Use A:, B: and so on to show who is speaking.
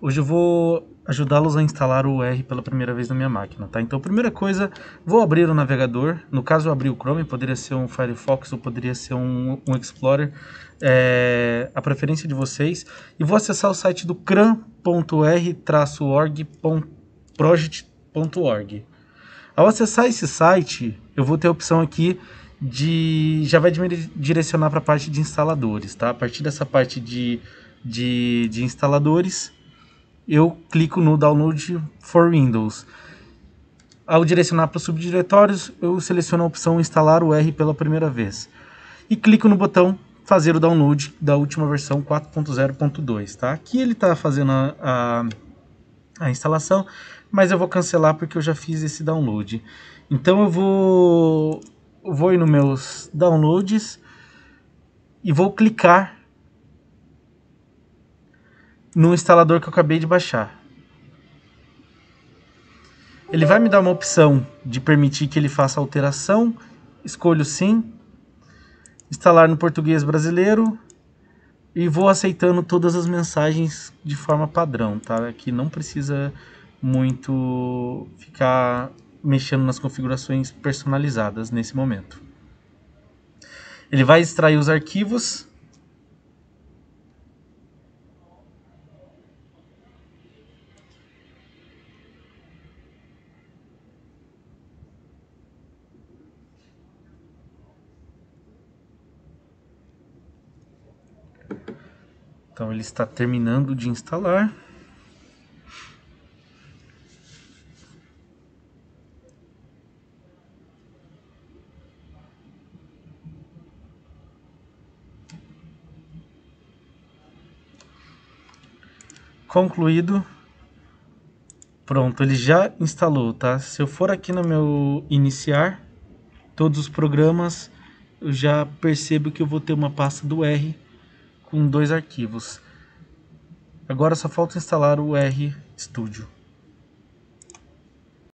A: Hoje eu vou ajudá-los a instalar o R pela primeira vez na minha máquina, tá? Então, primeira coisa, vou abrir o navegador. No caso, eu abri o Chrome, poderia ser um Firefox ou poderia ser um, um Explorer, é, a preferência de vocês. E vou acessar o site do cranr orgprojectorg Ao acessar esse site, eu vou ter a opção aqui de já vai direcionar para a parte de instaladores, tá? A partir dessa parte de, de, de instaladores, eu clico no Download for Windows. Ao direcionar para os subdiretórios, eu seleciono a opção Instalar o R pela primeira vez. E clico no botão Fazer o download da última versão 4.0.2. Tá? Aqui ele está fazendo a, a, a instalação, mas eu vou cancelar porque eu já fiz esse download. Então eu vou, vou ir nos meus downloads e vou clicar no instalador que eu acabei de baixar. Ele vai me dar uma opção de permitir que ele faça alteração, escolho sim, instalar no português brasileiro e vou aceitando todas as mensagens de forma padrão, tá? Aqui não precisa muito ficar mexendo nas configurações personalizadas nesse momento. Ele vai extrair os arquivos Então ele está terminando de instalar. Concluído. Pronto, ele já instalou, tá? Se eu for aqui no meu iniciar, todos os programas, eu já percebo que eu vou ter uma pasta do R com dois arquivos. Agora só falta instalar o RStudio.